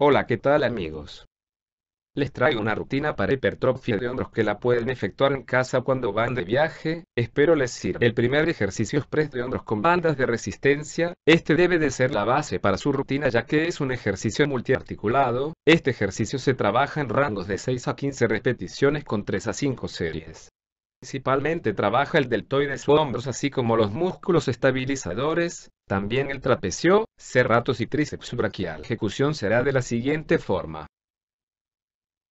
Hola, ¿qué tal amigos? Les traigo una rutina para hipertrofia de hombros que la pueden efectuar en casa cuando van de viaje, espero les sirva. El primer ejercicio es press de hombros con bandas de resistencia, este debe de ser la base para su rutina ya que es un ejercicio multiarticulado, este ejercicio se trabaja en rangos de 6 a 15 repeticiones con 3 a 5 series. Principalmente trabaja el deltoides su hombros así como los músculos estabilizadores, también el trapecio, cerratos y tríceps braquial. ejecución será de la siguiente forma.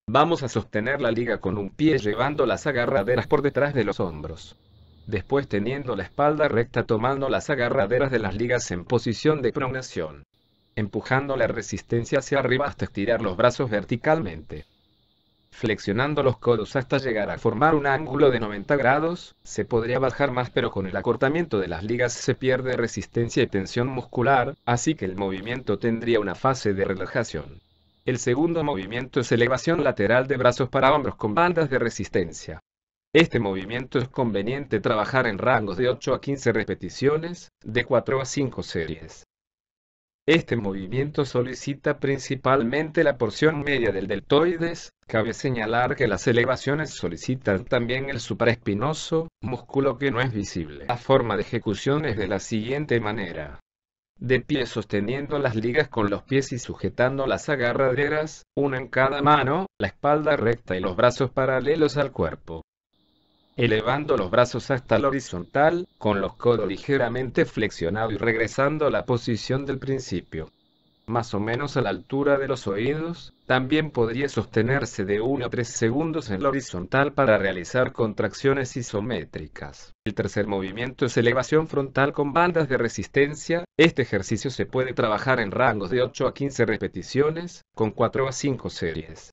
Vamos a sostener la liga con un pie llevando las agarraderas por detrás de los hombros. Después teniendo la espalda recta tomando las agarraderas de las ligas en posición de pronación. Empujando la resistencia hacia arriba hasta estirar los brazos verticalmente flexionando los codos hasta llegar a formar un ángulo de 90 grados, se podría bajar más pero con el acortamiento de las ligas se pierde resistencia y tensión muscular, así que el movimiento tendría una fase de relajación. El segundo movimiento es elevación lateral de brazos para hombros con bandas de resistencia. Este movimiento es conveniente trabajar en rangos de 8 a 15 repeticiones, de 4 a 5 series. Este movimiento solicita principalmente la porción media del deltoides, cabe señalar que las elevaciones solicitan también el supraespinoso, músculo que no es visible. La forma de ejecución es de la siguiente manera. De pie sosteniendo las ligas con los pies y sujetando las agarraderas, una en cada mano, la espalda recta y los brazos paralelos al cuerpo elevando los brazos hasta el horizontal, con los codos ligeramente flexionados y regresando a la posición del principio. Más o menos a la altura de los oídos, también podría sostenerse de 1 a 3 segundos en la horizontal para realizar contracciones isométricas. El tercer movimiento es elevación frontal con bandas de resistencia. Este ejercicio se puede trabajar en rangos de 8 a 15 repeticiones, con 4 a 5 series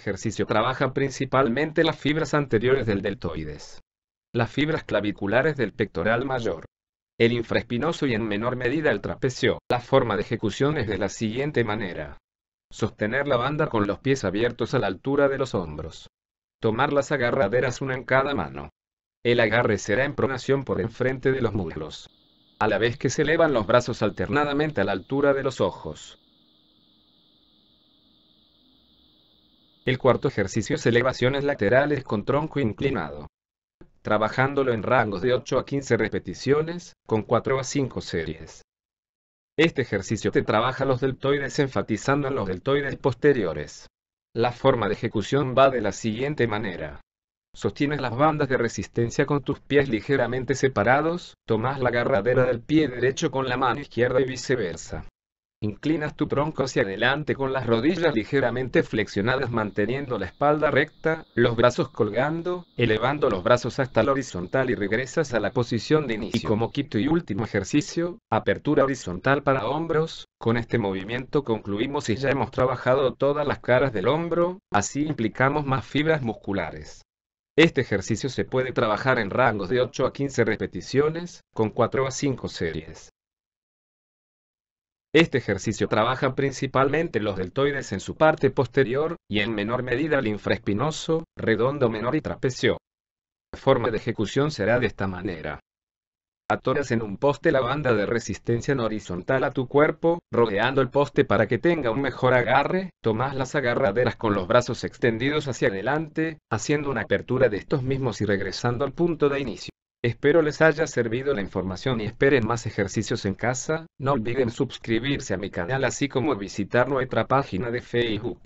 ejercicio trabaja principalmente las fibras anteriores del deltoides, las fibras claviculares del pectoral mayor, el infraespinoso y en menor medida el trapecio. La forma de ejecución es de la siguiente manera. Sostener la banda con los pies abiertos a la altura de los hombros. Tomar las agarraderas una en cada mano. El agarre será en pronación por enfrente de los muslos. A la vez que se elevan los brazos alternadamente a la altura de los ojos. El cuarto ejercicio es elevaciones laterales con tronco inclinado. Trabajándolo en rangos de 8 a 15 repeticiones, con 4 a 5 series. Este ejercicio te trabaja los deltoides enfatizando los deltoides posteriores. La forma de ejecución va de la siguiente manera. Sostienes las bandas de resistencia con tus pies ligeramente separados, tomas la agarradera del pie derecho con la mano izquierda y viceversa. Inclinas tu tronco hacia adelante con las rodillas ligeramente flexionadas manteniendo la espalda recta, los brazos colgando, elevando los brazos hasta la horizontal y regresas a la posición de inicio. Y como quinto y último ejercicio, apertura horizontal para hombros, con este movimiento concluimos y ya hemos trabajado todas las caras del hombro, así implicamos más fibras musculares. Este ejercicio se puede trabajar en rangos de 8 a 15 repeticiones, con 4 a 5 series. Este ejercicio trabaja principalmente los deltoides en su parte posterior, y en menor medida el infraespinoso, redondo menor y trapecio. La forma de ejecución será de esta manera. Atoras en un poste la banda de resistencia en horizontal a tu cuerpo, rodeando el poste para que tenga un mejor agarre, tomas las agarraderas con los brazos extendidos hacia adelante, haciendo una apertura de estos mismos y regresando al punto de inicio. Espero les haya servido la información y esperen más ejercicios en casa, no olviden suscribirse a mi canal así como visitar nuestra página de Facebook.